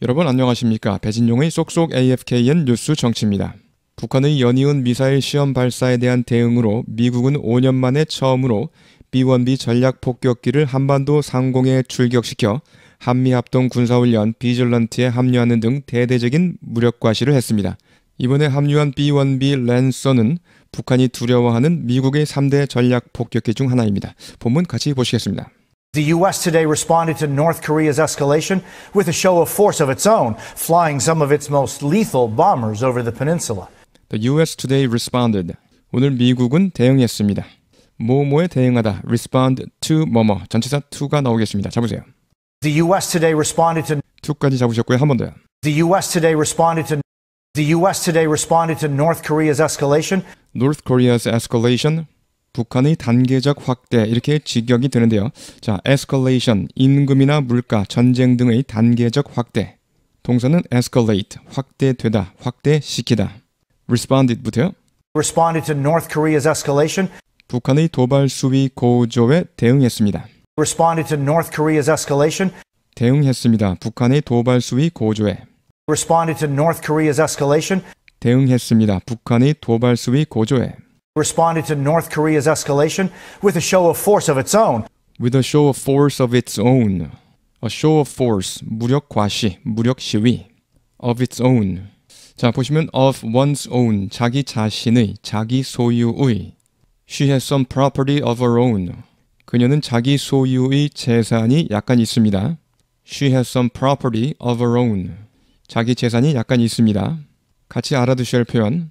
여러분 안녕하십니까. 배진용의 쏙쏙 AFKN 뉴스 정치입니다. 북한의 연이은 미사일 시험 발사에 대한 대응으로 미국은 5년 만에 처음으로 B-1B 전략 폭격기를 한반도 상공에 출격시켜 한미 합동 군사훈련 비즐런트에 합류하는 등 대대적인 무력 과시를 했습니다. 이번에 합류한 B-1B 랜서는 북한이 두려워하는 미국의 3대 전략 폭격기 중 하나입니다. 본문 같이 보시겠습니다. The U.S. today responded to North Korea's escalation with a show of force of its own, flying some of its most lethal bombers over the peninsula. The U.S. today responded. 오늘 미국은 대응했습니다. 뭐뭐에 대응하다. respond to 뭐뭐. 전치사 to가 나오겠습니다. 잡으세요. The U.S. today responded to to까지 잡으셨고요. 한 번 더요. The U.S. today responded to The U.S. today responded to North Korea's escalation. North Korea's escalation. 북한의 단계적 확대 이렇게 직역이 되는데요. 자, escalation 임금이나 물가, 전쟁 등의 단계적 확대. 동사는 escalate 확대되다, 확대시키다. responded부터요. responded to North Korea's escalation. 북한의 도발 수위 고조에 대응했습니다. responded to North Korea's escalation. 대응했습니다. 북한의 도발 수위 고조에. responded to North Korea's escalation. 대응했습니다. 북한의 도발 수위 고조에. responded to North Korea's escalation with a show of force of its own. With a show of force of its own. A show of force, 무력 과시, 무력 시위. Of its own. 자, 보시면 of one's own, 자기 자신의, 자기 소유의. She has some property of her own. 그녀는 자기 소유의 재산이 약간 있습니다. She has some property of her own. 자기 재산이 약간 있습니다. 같이 알아두셔야 할 표현.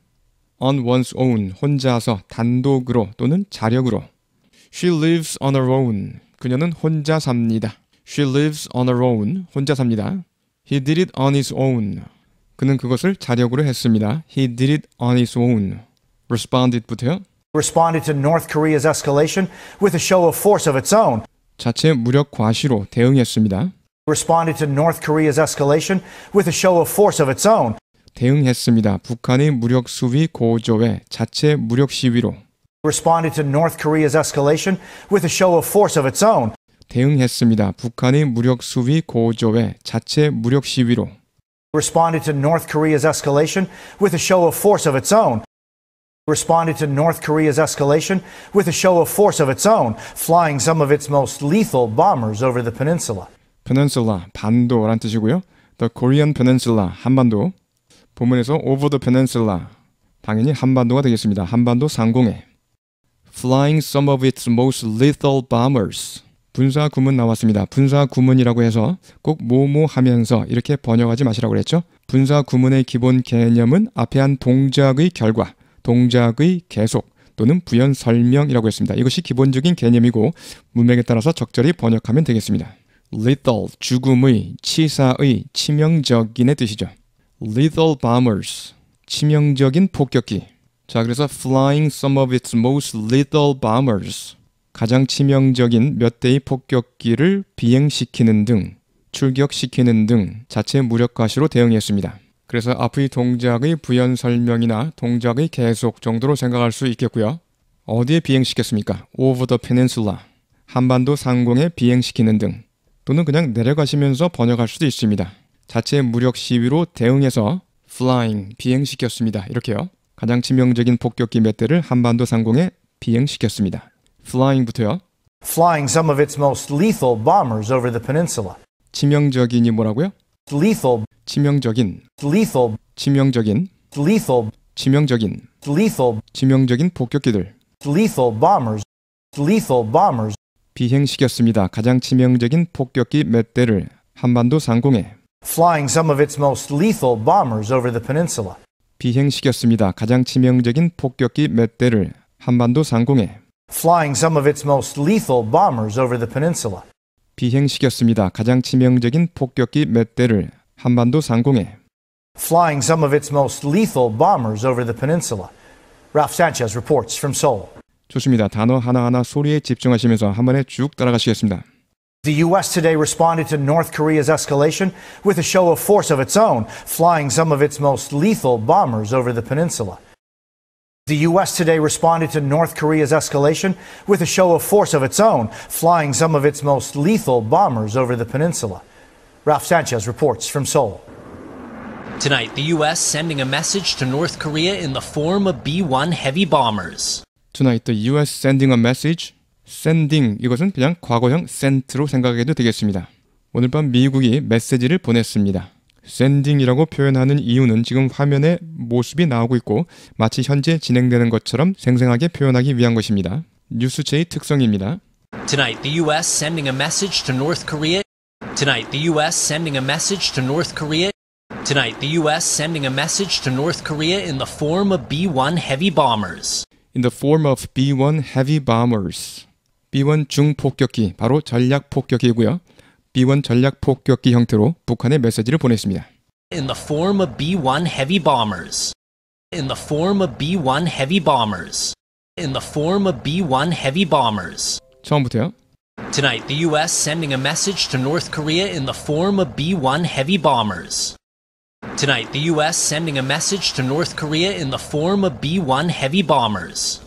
on one's own 혼자서 단독으로 또는 자력으로 She lives on her own 그녀는 혼자 삽니다. She lives on her own 혼자 삽니다. He did it on his own 그는 그것을 자력으로 했습니다. He did it on his own responded부터요. responded to North Korea's escalation with a show of force of its own. 자체 무력 과시로 대응했습니다. responded to North Korea's escalation with a show of force of its own. 대응했습니다. 북한의 무력 수위 고조에 자체 무력 시위로 대응했습니다. 북한의 무력 수위 고조에 자체 무력 시위로 responded to North Korea's escalation with a show of force of its own. Responded to North Korea's escalation with a show of force of its own, flying some of its most lethal bombers over the peninsula. Peninsula 반도란 뜻이고요. The Korean Peninsula 한반도. 본문에서 over the peninsula 당연히 한반도가 되겠습니다. 한반도 상공에 flying some of its most lethal bombers 분사 구문 나왔습니다. 분사 구문이라고 해서 꼭 뭐뭐 하면서 이렇게 번역하지 마시라고 그랬죠. 분사 구문의 기본 개념은 앞에 한 동작의 결과, 동작의 계속 또는 부연 설명이라고 했습니다. 이것이 기본적인 개념이고 문맥에 따라서 적절히 번역하면 되겠습니다. lethal 죽음의, 치사의, 치명적인의 뜻이죠. lethal bombers 치명적인 폭격기. 자, 그래서 flying some of its most lethal bombers 가장 치명적인 몇 대의 폭격기를 비행시키는 등 출격시키는 등 자체 무력화시로 대응했습니다. 그래서 앞의 동작의 부연 설명이나 동작의 계속 정도로 생각할 수 있겠고요. 어디에 비행시켰습니까? Over the peninsula. 한반도 상공에 비행시키는 등 또는 그냥 내려가시면서 번역할 수도 있습니다. 자체 무력 시위로 대응해서 flying 비행시켰습니다. 이렇게요. 가장 치명적인 폭격기 몇 대를 한반도 상공에 비행시켰습니다. flying부터요. Flying some of its most lethal bombers over the peninsula. 치명적인이 뭐라고요? lethal 치명적인 lethal 치명적인 lethal 치명적인 lethal 치명적인 폭격기들 lethal bombers lethal bombers 비행시켰습니다. 가장 치명적인 폭격기 몇 대를 한반도 상공에 flying some of its most lethal bombers over the peninsula. 비행시켰습니다. 가장 치명적인 폭격기 몇 대를 한반도 상공에 flying some of its most lethal bombers over the peninsula. 비행시켰습니다. 가장 치명적인 폭격기 몇 대를 한반도 상공에 flying some of its most lethal bombers over the peninsula. Ralph Sanchez reports from Seoul. 좋습니다. 단어 하나하나 소리에 집중하시면서 한 번에 쭉 따라가시겠습니다. The U.S. today responded to North Korea's escalation with a show of force of its own, flying some of its most lethal bombers over the peninsula. The U.S. today responded to North Korea's escalation with a show of force of its own, flying some of its most lethal bombers over the peninsula. Ralph Sanchez reports from Seoul. Tonight, the U.S. sending a message to North Korea in the form of B 1 heavy bombers. Tonight, the U.S. sending a message sending 이것은 그냥 과거형 sent로 생각해도 되겠습니다. 오늘 밤 미국이 메시지를 보냈습니다. sending이라고 표현하는 이유는 지금 화면에 모습이 나오고 있고 마치 현재 진행되는 것처럼 생생하게 표현하기 위한 것입니다. 뉴스체의 특성입니다. Tonight the US sending a message to North Korea. Tonight the US sending a message to North Korea. Tonight the US sending a message to North Korea in the form of B1 heavy bombers. In the form of B1 heavy bombers. B1 중폭격기, 바로 전략폭격기이고요. B1 전략폭격기 형태로 북한에 메시지를 보냈습니다. In the form of B1 heavy bombers. In the form of B1 heavy bombers. In the form of B1 heavy bombers. 처음부터요. Tonight, the U.S. sending a message to North Korea in the form of B1 heavy bombers. Tonight, the U.S. sending a message to North Korea in the form of B1 heavy bombers.